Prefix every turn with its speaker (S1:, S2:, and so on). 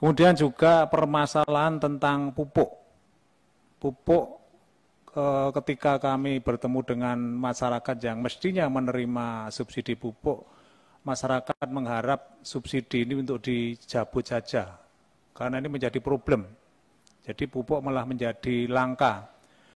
S1: Kemudian juga permasalahan tentang pupuk. Pupuk e, ketika kami bertemu dengan masyarakat yang mestinya menerima subsidi pupuk, masyarakat mengharap subsidi ini untuk dijabut saja. Karena ini menjadi problem. Jadi pupuk malah menjadi langka.